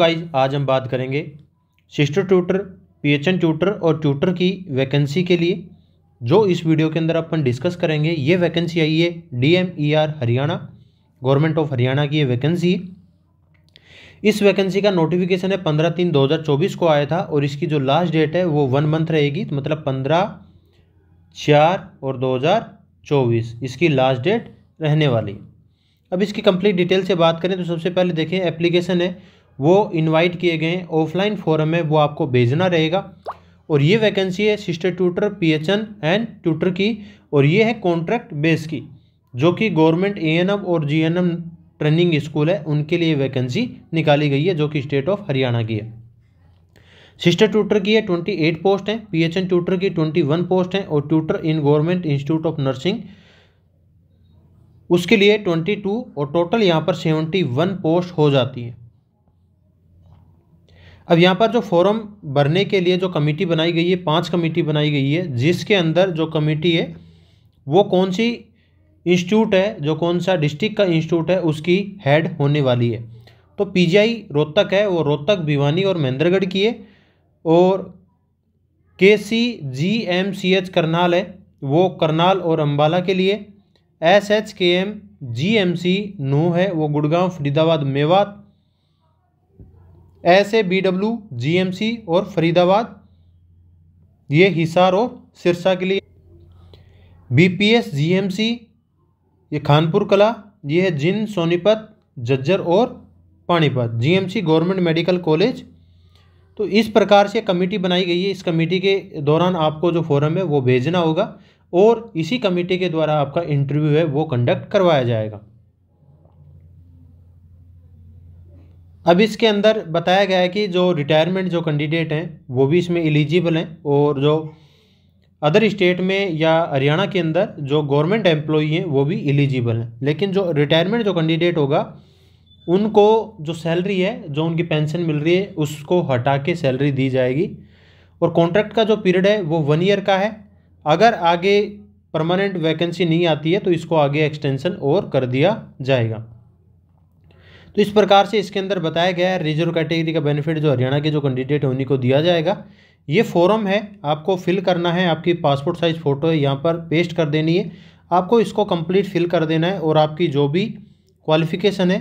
guys आज हम बात करेंगे सिस्टर ट्यूटर पीएचएन ट्यूटर और ट्यूटर की वैकेंसी के लिए जो इस वीडियो के अंदर अपन डिस्कस करेंगे ये वैकेंसी आई है DMER e Haryana government of Haryana की ये वैकेंसी इस वैकेंसी का नोटिफिकेशन है पंद्रह तीन दो हज़ार चौबीस को आया था और इसकी जो लास्ट डेट है वो वन मंथ रहेगी तो मतलब पंद्रह चार और दो हज़ार चौबीस इसकी लास्ट डेट रहने वाली अब इसकी कंप्लीट डिटेल से बात करें तो सबसे पहले देखें एप्लीकेशन है वो इनवाइट किए गए ऑफलाइन फॉरम में वो आपको भेजना रहेगा और ये वैकेंसी है sister tutor PHN and tutor की और ये है कॉन्ट्रैक्ट बेस की जो कि गवर्नमेंट एएनएम और जीएनएम ट्रेनिंग स्कूल है उनके लिए वैकेंसी निकाली गई है जो कि स्टेट ऑफ हरियाणा की है सिस्टर ट्यूटर की है ट्वेंटी एट पोस्ट हैं पीएचएन ट्यूटर की ट्वेंटी वन पोस्ट हैं और tutor in government institute of nursing उसके लिए ट्वेंटी टू और टोटल यहाँ पर सेवेंटी वन पोस्ट हो जाती है अब यहाँ पर जो फॉरम भरने के लिए जो कमेटी बनाई गई है पांच कमेटी बनाई गई है जिसके अंदर जो कमेटी है वो कौन सी इंस्टीट्यूट है जो कौन सा डिस्ट्रिक्ट का इंस्टीट्यूट है उसकी हेड होने वाली है तो पीजीआई रोहतक है वो रोहतक भिवानी और महेंद्रगढ़ की है और के C G M C H Karnal है वो करनाल और अम्बाला के लिए S H K M G M C Nuh है वो गुड़गांव फरीदाबाद मेवात ऐसे बीडब्ल्यू जीएमसी और फरीदाबाद ये हिसार और सिरसा के लिए बीपीएस जीएमसी ये खानपुर कला ये है जिन सोनीपत जज्जर और Panipat GMC government medical college तो इस प्रकार से कमेटी बनाई गई है इस कमेटी के दौरान आपको जो फॉरम है वो भेजना होगा और इसी कमेटी के द्वारा आपका इंटरव्यू है वो कंडक्ट करवाया जाएगा अब इसके अंदर बताया गया है कि जो रिटायरमेंट जो कैंडिडेट हैं वो भी इसमें एलिजिबल हैं और जो अदर स्टेट में या हरियाणा के अंदर जो गवर्नमेंट एम्प्लॉई हैं वो भी एलिजिबल हैं लेकिन जो रिटायरमेंट जो कैंडिडेट होगा उनको जो सैलरी है जो उनकी पेंशन मिल रही है उसको हटा के सैलरी दी जाएगी और कॉन्ट्रैक्ट का जो पीरियड है वो वन ईयर का है अगर आगे परमानेंट वैकेंसी नहीं आती है तो इसको आगे एक्सटेंशन और कर दिया जाएगा तो इस प्रकार से इसके अंदर बताया गया है रिजर्व कैटेगरी का बेनिफिट जो हरियाणा के जो कैंडिडेट है उन्हीं को दिया जाएगा ये फॉर्म है आपको फिल करना है आपकी पासपोर्ट साइज़ फ़ोटो है यहाँ पर पेस्ट कर देनी है आपको इसको कंप्लीट फिल कर देना है और आपकी जो भी क्वालिफ़िकेशन है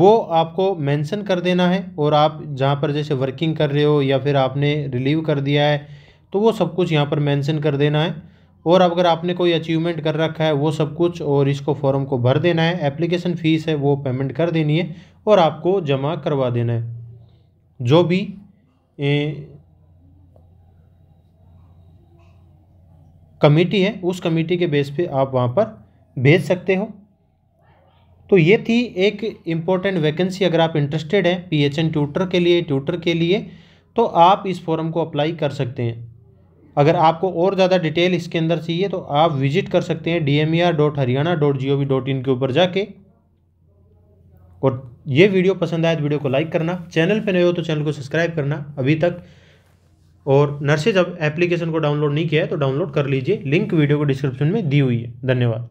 वो आपको मेंशन कर देना है और आप जहाँ पर जैसे वर्किंग कर रहे हो या फिर आपने रिलीव कर दिया है तो वो सब कुछ यहाँ पर मेंशन कर देना है और अगर आपने कोई अचीवमेंट कर रखा है वो सब कुछ और इसको फॉर्म को भर देना है एप्लीकेशन फ़ीस है वो पेमेंट कर देनी है और आपको जमा करवा देना है जो भी ए, कमेटी है उस कमेटी के बेस पे आप वहाँ पर भेज सकते हो तो ये थी एक इम्पोर्टेंट वैकेंसी अगर आप इंटरेस्टेड हैं पीएचएन ट्यूटर के लिए ट्यूटर के लिए तो आप इस फॉर्म को अप्लाई कर सकते हैं अगर आपको और ज़्यादा डिटेल इसके अंदर चाहिए तो आप विजिट कर सकते हैं D M E R dot Haryana dot G O V dot in के ऊपर जाके और ये वीडियो पसंद आए तो वीडियो को लाइक करना चैनल पे नए हो तो चैनल को सब्सक्राइब करना अभी तक और नर्सेज अब एप्लीकेशन को डाउनलोड नहीं किया है तो डाउनलोड कर लीजिए लिंक वीडियो को डिस्क्रिप्शन में दी हुई है धन्यवाद